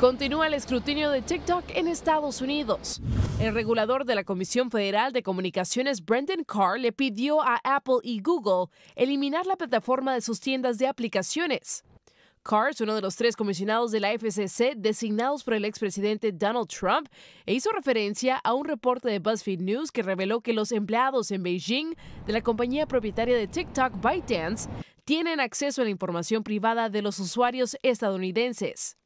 Continúa el escrutinio de TikTok en Estados Unidos. El regulador de la Comisión Federal de Comunicaciones, Brendan Carr, le pidió a Apple y Google eliminar la plataforma de sus tiendas de aplicaciones. Carr es uno de los tres comisionados de la FCC designados por el expresidente Donald Trump e hizo referencia a un reporte de BuzzFeed News que reveló que los empleados en Beijing de la compañía propietaria de TikTok ByteDance tienen acceso a la información privada de los usuarios estadounidenses.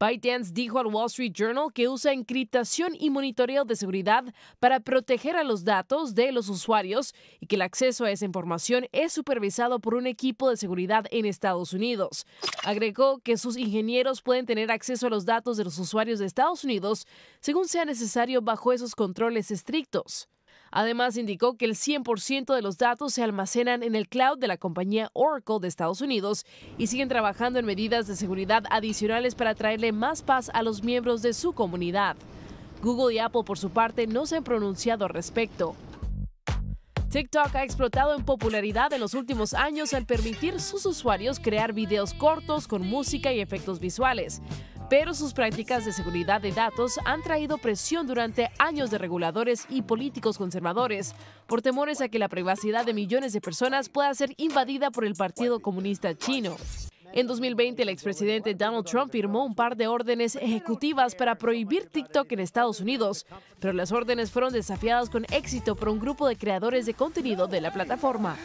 ByteDance dijo al Wall Street Journal que usa encriptación y monitoreo de seguridad para proteger a los datos de los usuarios y que el acceso a esa información es supervisado por un equipo de seguridad en Estados Unidos. Agregó que sus ingenieros pueden tener acceso a los datos de los usuarios de Estados Unidos según sea necesario bajo esos controles estrictos. Además, indicó que el 100% de los datos se almacenan en el cloud de la compañía Oracle de Estados Unidos y siguen trabajando en medidas de seguridad adicionales para traerle más paz a los miembros de su comunidad. Google y Apple, por su parte, no se han pronunciado al respecto. TikTok ha explotado en popularidad en los últimos años al permitir sus usuarios crear videos cortos con música y efectos visuales pero sus prácticas de seguridad de datos han traído presión durante años de reguladores y políticos conservadores por temores a que la privacidad de millones de personas pueda ser invadida por el Partido Comunista Chino. En 2020, el expresidente Donald Trump firmó un par de órdenes ejecutivas para prohibir TikTok en Estados Unidos, pero las órdenes fueron desafiadas con éxito por un grupo de creadores de contenido de la plataforma.